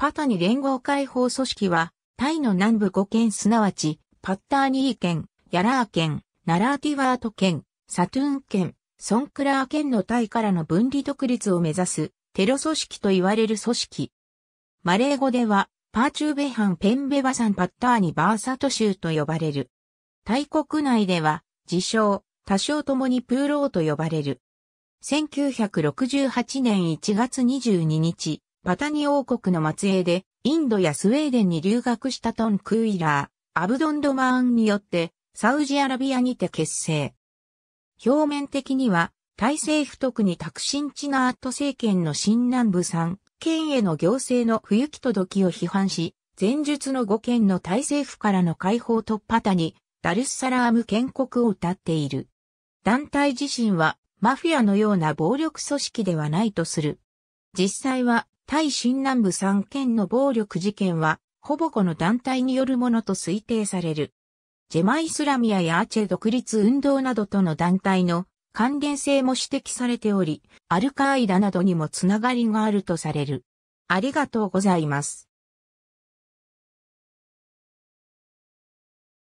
パタニ連合解放組織は、タイの南部5県すなわち、パッターニー県、ヤラー県、ナラーティワート県、サトゥーン県、ソンクラー県のタイからの分離独立を目指す、テロ組織と言われる組織。マレー語では、パーチューベハンペンベバサンパッターニバーサト州と呼ばれる。タイ国内では、自称、多少ともにプーローと呼ばれる。1968年1月22日、パタニ王国の末裔で、インドやスウェーデンに留学したトン・クーイラー、アブドンドマーンによって、サウジアラビアにて結成。表面的には、体制不特にタク地ンアット政権の新南部産、県への行政の不行き届きを批判し、前述の5県の体制府からの解放突破たに、ダルスサラーム建国を謳っている。団体自身は、マフィアのような暴力組織ではないとする。実際は、対新南部3県の暴力事件は、ほぼこの団体によるものと推定される。ジェマイスラミアやアチェ独立運動などとの団体の関連性も指摘されており、アルカーイダなどにもつながりがあるとされる。ありがとうございます。